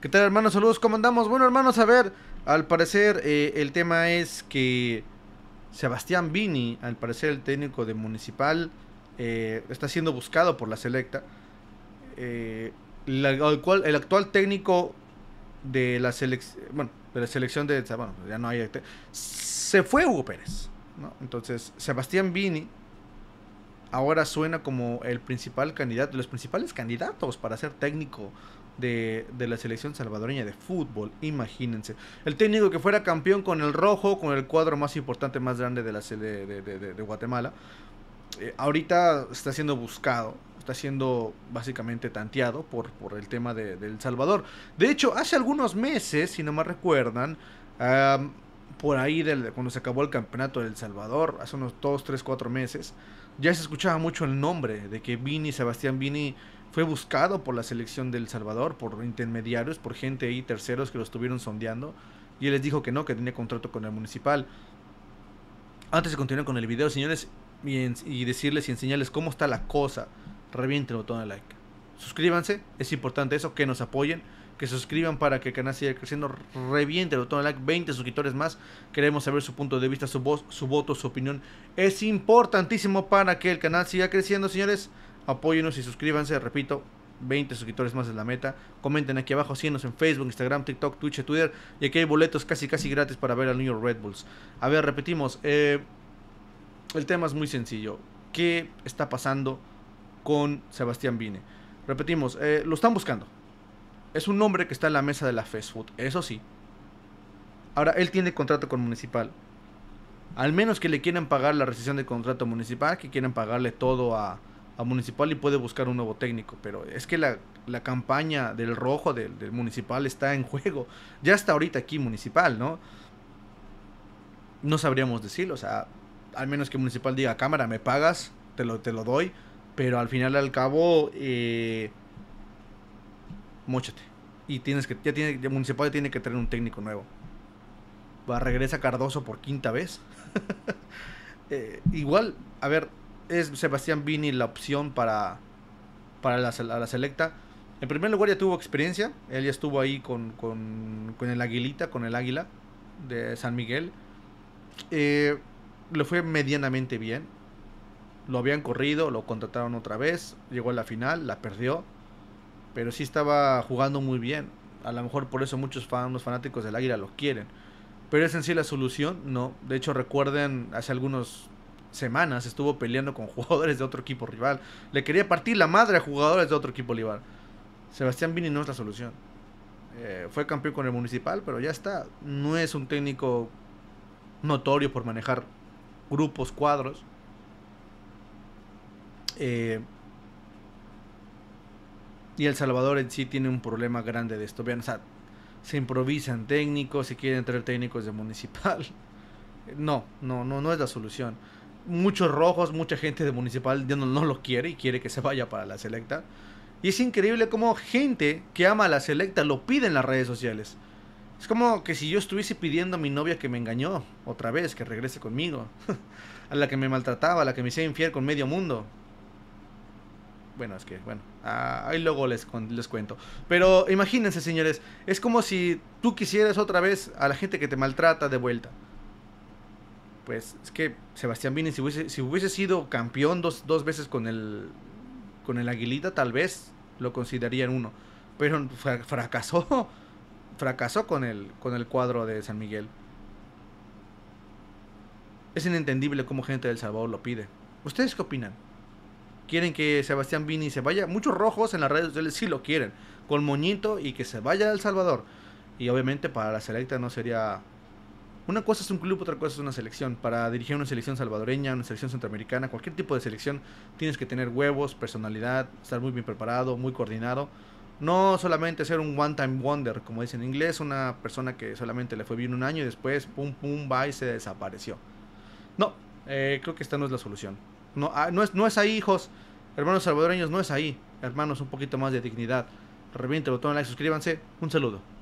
¿Qué tal hermanos? Saludos, ¿cómo andamos? Bueno hermanos, a ver, al parecer eh, el tema es que Sebastián Vini, al parecer el técnico de Municipal, eh, está siendo buscado por la selecta. Eh, el, cual, el, actual técnico de la selección, bueno, de la selección de, bueno, ya no hay, se fue Hugo Pérez, ¿no? Entonces, Sebastián Vini ahora suena como el principal candidato, los principales candidatos para ser técnico de, la selección salvadoreña de fútbol. Imagínense. El técnico que fuera campeón con el rojo, con el cuadro más importante, más grande de, la, de, de, Guatemala. Eh, ahorita está siendo buscado, está siendo básicamente tanteado por, por el tema del Salvador. De hecho, hace algunos meses, si no me recuerdan, um, por ahí del, cuando se acabó el campeonato de El Salvador, hace unos 2, 3, 4 meses, ya se escuchaba mucho el nombre de que Vini, Sebastián Vini, fue buscado por la selección de El Salvador, por intermediarios, por gente ahí, terceros que lo estuvieron sondeando, y él les dijo que no, que tenía contrato con el municipal. Antes de continuar con el video, señores, y decirles y enseñarles cómo está la cosa, revienten el botón de like. Suscríbanse, es importante eso, que nos apoyen que se suscriban para que el canal siga creciendo. Reviente el botón de like, 20 suscriptores más. Queremos saber su punto de vista, su voz, su voto, su opinión. Es importantísimo para que el canal siga creciendo, señores. Apóyenos y suscríbanse, repito. 20 suscriptores más es la meta. Comenten aquí abajo, síganos en Facebook, Instagram, TikTok, Twitch, Twitter. Y aquí hay boletos casi casi gratis para ver al New York Red Bulls. A ver, repetimos. Eh, el tema es muy sencillo. ¿Qué está pasando con Sebastián Vine? Repetimos, eh, lo están buscando es un hombre que está en la mesa de la fast eso sí. Ahora, él tiene contrato con Municipal. Al menos que le quieran pagar la rescisión de contrato municipal, que quieran pagarle todo a, Municipal y puede buscar un nuevo técnico. Pero es que la, campaña del rojo del, Municipal está en juego. Ya está ahorita aquí Municipal, ¿no? No sabríamos decirlo, o sea, al menos que Municipal diga, cámara, me pagas, te lo, te lo doy. Pero al final al cabo, eh, Móchate Y tienes que, ya tiene, el municipal ya tiene que tener un técnico nuevo. Va, regresa Cardoso por quinta vez. Eh, igual, a ver, es Sebastián Vini la opción para, para la, selecta. En primer lugar ya tuvo experiencia, él ya estuvo ahí con, con, con el Aguilita, con el Águila de San Miguel. Eh, le fue medianamente bien. Lo habían corrido, lo contrataron otra vez, llegó a la final, la perdió pero sí estaba jugando muy bien. A lo mejor por eso muchos los fanáticos del Águila lo quieren. Pero es en sí la solución, no. De hecho, recuerden, hace algunas semanas estuvo peleando con jugadores de otro equipo rival. Le quería partir la madre a jugadores de otro equipo rival. Sebastián Vini no es la solución. Eh, fue campeón con el municipal, pero ya está. No es un técnico notorio por manejar grupos, cuadros. Eh, y El Salvador en sí tiene un problema grande de esto. Vean, o sea, se improvisan técnicos, se quieren traer técnicos de municipal. No, no, no, no es la solución. Muchos rojos, mucha gente de municipal no, no lo quiere y quiere que se vaya para la selecta. Y es increíble cómo gente que ama a la selecta lo pide en las redes sociales. Es como que si yo estuviese pidiendo a mi novia que me engañó otra vez, que regrese conmigo, a la que me maltrataba, a la que me hacía infiel con medio mundo. Bueno, es que, bueno, ah, ahí luego les, les cuento. Pero imagínense, señores, es como si tú quisieras otra vez a la gente que te maltrata de vuelta. Pues es que Sebastián Vini, si hubiese, sido campeón dos, veces con el, con el Aguilita, tal vez lo considerarían uno. Pero fracasó, fracasó con el, con el cuadro de San Miguel. Es inentendible cómo gente del Salvador lo pide. ¿Ustedes qué opinan? quieren que Sebastián Vini se vaya. Muchos rojos en las redes sociales sí lo quieren, con moñito y que se vaya a El Salvador. Y obviamente para la selecta no sería... Una cosa es un club, otra cosa es una selección. Para dirigir una selección salvadoreña, una selección centroamericana, cualquier tipo de selección, tienes que tener huevos, personalidad, estar muy bien preparado, muy coordinado. No solamente ser un one-time wonder, como dicen en inglés, una persona que solamente le fue bien un año y después, pum, pum, va y se desapareció. No, eh, creo que esta no es la solución. Ah, no, es, ahí, hijos. Hermanos salvadoreños, no es ahí. Hermanos, un poquito más de dignidad. Reviente el botón like, suscríbanse. Un saludo.